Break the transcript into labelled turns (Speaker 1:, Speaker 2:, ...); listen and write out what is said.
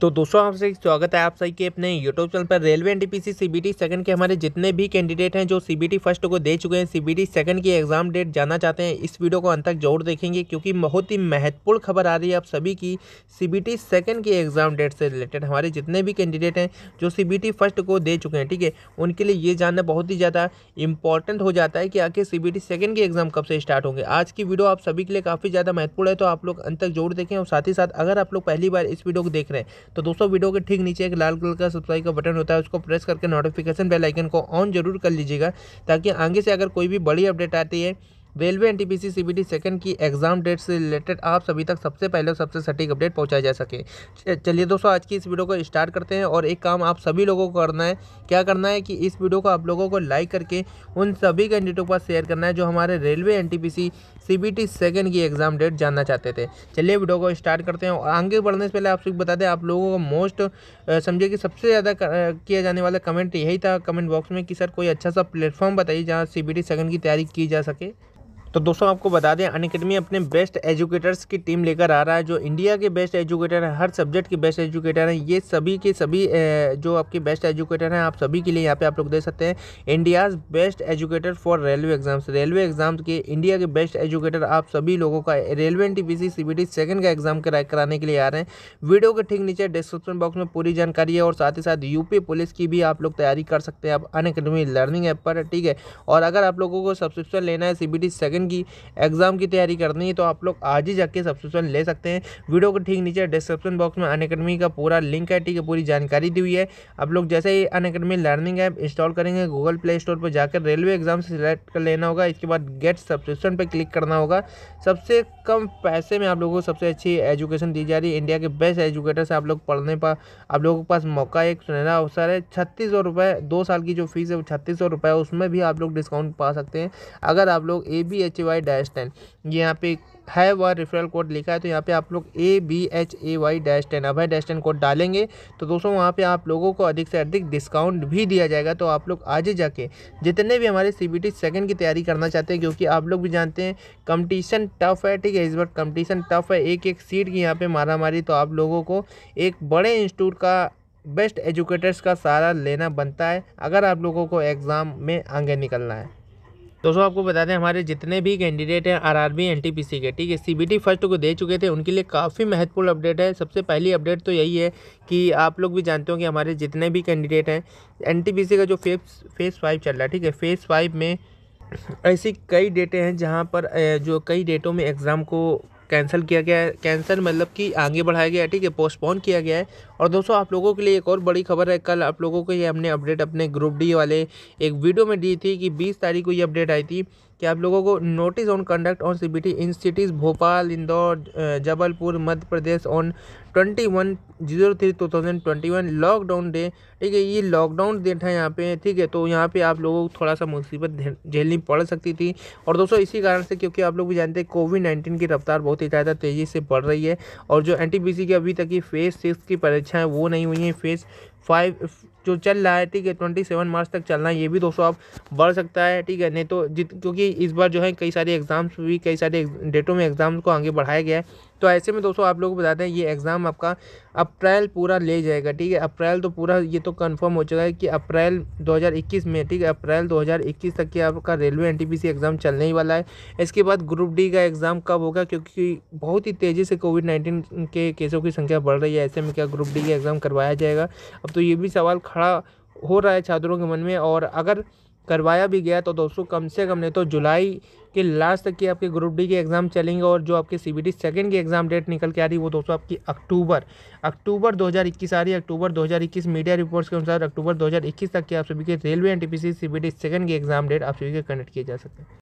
Speaker 1: तो दोस्तों आपसे स्वागत है आप सही के अपने यूट्यूब चैनल पर रेलवे एनटीपीसी सीबीटी सेकंड के हमारे जितने भी कैंडिडेट हैं जो सीबीटी फर्स्ट को दे चुके हैं सीबीटी सेकंड की एग्जाम डेट जानना चाहते हैं इस वीडियो को अंत तक जरूर देखेंगे क्योंकि बहुत ही महत्वपूर्ण खबर आ रही है आप सभी की सीबीटी सेकंड की एग्जाम डेट से रिलेटेड हमारे जितने भी कैंडिडेट हैं जो टी फर्स्ट को दे चुके हैं ठीक है उनके लिए ये जानना बहुत ही ज़्यादा इंपॉर्टेंट हो जाता है कि आखिर टी सेकंड की एग्जाम कब से स्टार्ट होंगे आज की वीडियो आप सभी के लिए काफ़ी ज़्यादा महत्वपूर्ण है तो आप लोग अंत तक ज़रूर देखें और साथ ही साथ अगर आप लोग पहली बार इस वीडियो को देख रहे हैं तो दोस्तों वीडियो के ठीक नीचे एक लाल कलर का सब्सक्राइब का बटन होता है उसको प्रेस करके नोटिफिकेशन बेल आइकन को ऑन जरूर कर लीजिएगा ताकि आगे से अगर कोई भी बड़ी अपडेट आती है railway N T P C C की एग्जाम डेट से रिलेटेड आप सभी तक सबसे पहले सबसे सटीक अपडेट पहुंचाया जा सके चलिए दोस्तों आज की इस वीडियो को स्टार्ट करते हैं और एक काम आप सभी लोगों को करना है क्या करना है कि इस वीडियो को आप लोगों को लाइक करके उन सभी कैंडिडेटों के पास शेयर करना है जो हमारे railway N T P C C B T second की एग्ज़ाम डेट जानना चाहते थे चलिए वीडियो को स्टार्ट करते हैं और आगे बढ़ने से पहले आपसे बता दें आप लोगों को मोस्ट समझिए कि सबसे ज़्यादा किया जाने वाला कमेंट यही था कमेंट बॉक्स में कि सर कोई अच्छा सा प्लेटफॉर्म बताइए जहाँ सी बी टी सेकेंड की तैयारी की जा सके तो दोस्तों आपको बता दें अनकेडमी अपने बेस्ट एजुकेटर्स की टीम लेकर आ रहा है जो इंडिया के बेस्ट एजुकेटर हैं हर सब्जेक्ट के बेस्ट एजुकेटर हैं ये सभी के सभी जो आपके बेस्ट एजुकेटर हैं आप सभी के लिए यहाँ पे आप लोग दे सकते हैं India's best educator for railway exams railway exams के इंडिया के बेस्ट एजुकेटर आप सभी लोगों का railway N T P second का एग्जाम कराने के लिए आ रहे हैं वीडियो के ठीक नीचे डिस्क्रिप्शन बॉक्स में पूरी जानकारी है और साथ ही साथ यूपी पुलिस की भी आप लोग तैयारी कर सकते हैं आप अन लर्निंग ऐप पर ठीक है और अगर आप लोगों को सब्सक्रिप्शन लेना है सी सेकंड सेकंड की एग्ज़ाम की तैयारी करनी है तो आप लोग आज ही जाके सब्सक्रिप्शन ले सकते हैं वीडियो के ठीक नीचे डिस्क्रिप्शन बॉक्स में अन अकेडमी का पूरा लिंक है ठीक है पूरी जानकारी दी हुई है आप लोग जैसे ही Unacademy learning app install करेंगे गूगल प्ले स्टोर पर जाकर रेलवे एग्जाम सेलेक्ट कर लेना होगा इसके बाद गेट सब्सक्रिप्शन पर क्लिक करना होगा सबसे कम पैसे में आप लोगों को सबसे अच्छी एजुकेशन दी जा रही है इंडिया के बेस्ट एजुकेटर से आप लोग पढ़ने पर आप लोगों के पास मौका एक सुनहरा अवसर है छत्तीस सौ रुपये दो साल की जो फीस है वो छत्तीस सौ रुपये उसमें भी आप लोग डिस्काउंट पा सकते हैं अगर आप लोग A B H Y dash ten ये यहाँ पे है वह रेफरल कोड लिखा है तो यहाँ पे आप लोग A B H A Y dash ten Abhay dash ten code डालेंगे तो दोस्तों वहाँ पे आप लोगों को अधिक से अधिक डिस्काउंट भी दिया जाएगा तो आप लोग आज ही जाके जितने भी हमारे सी बी टी की तैयारी करना चाहते हैं क्योंकि आप लोग भी जानते हैं कंपटीशन टफ है ठीक है इस बार कंपटीशन टफ है एक एक सीट की यहाँ पर मारामारी तो आप लोगों को एक बड़े इंस्टीट्यूट का बेस्ट एजुकेटर्स का सहारा लेना बनता है अगर आप लोगों को एग्ज़ाम में आगे निकलना है दोस्तों आपको बता दें हमारे जितने भी कैंडिडेट हैं आरआरबी एनटीपीसी के ठीक है सीबीटी फर्स्ट को दे चुके थे उनके लिए काफ़ी महत्वपूर्ण अपडेट है सबसे पहली अपडेट तो यही है कि आप लोग भी जानते हो कि हमारे जितने भी कैंडिडेट हैं एनटीपीसी का जो फेस फेस फाइव चल रहा है ठीक है फेस फाइव में ऐसी कई डेटें हैं जहाँ पर जो कई डेटों में एग्ज़ाम को कैंसिल किया गया है कैंसिल मतलब कि आगे बढ़ाया गया है ठीक है पोस्टपोन किया गया है और दोस्तों आप लोगों के लिए एक और बड़ी खबर है कल आप लोगों को ये हमने अपडेट अपने ग्रुप डी वाले एक वीडियो में दी थी कि बीस तारीख को ये अपडेट आई थी कि आप लोगों को notice on conduct on CBT in cities Bhopal Indore Jabalpur Madhya Pradesh on twenty one zero three two thousand twenty one lockdown day ठीक है ये लॉकडाउन डेट है यहाँ पे ठीक है तो यहाँ पे आप लोगों को थोड़ा सा मुसीबत झेलनी पड़ सकती थी और दोस्तों इसी कारण से क्योंकि आप लोग भी जानते हैं कोविड नाइन्टीन की रफ्तार बहुत ही ज़्यादा तेज़ी से बढ़ रही है और जो एन की अभी तक की फेज़ सिक्स की परीक्षाएँ वो नहीं हुई हैं फेज़ फाइव जो चल रहा है ठीक है ट्वेंटी सेवन मार्च तक चलना है ये भी दोस्तों आप बढ़ सकता है ठीक है नहीं तो जित क्योंकि इस बार जो है कई सारे एग्ज़ाम्स भी कई सारे डेटों में एग्ज़ाम्स को आगे बढ़ाया गया है तो ऐसे में दोस्तों आप लोग को बताते हैं ये एग्ज़ाम आपका अप्रैल पूरा ले जाएगा ठीक है अप्रैल तो पूरा ये तो कंफर्म हो चुका है कि अप्रैल 2021 में ठीक है अप्रैल 2021 तक के आपका रेलवे एनटीपीसी एग्ज़ाम चलने ही वाला है इसके बाद ग्रुप डी का एग्ज़ाम कब होगा क्योंकि बहुत ही तेज़ी से कोविड नाइन्टीन के केसों की संख्या बढ़ रही है ऐसे में क्या ग्रुप डी का एग्ज़ाम करवाया जाएगा अब तो ये भी सवाल खड़ा हो रहा है छात्रों के मन में और अगर करवाया भी गया तो दोस्तों कम से कम नहीं तो जुलाई के लास्ट तक की आपके ग्रुप डी के एग्ज़ाम चलेंगे और जो आपके सी बी टी सेकेंड की एग्ज़ाम डेट निकल के आ रही है वो दोस्तों आपकी अक्टूबर अक्टूबर 2021 आ रही है अक्टूबर 2021 मीडिया रिपोर्ट्स के अनुसार अक्टूबर 2021 तक की आप सभी के railway N T P C B T second की एग्ज़ाम डेट आप सभी के कनेक्ट किए जा सकते हैं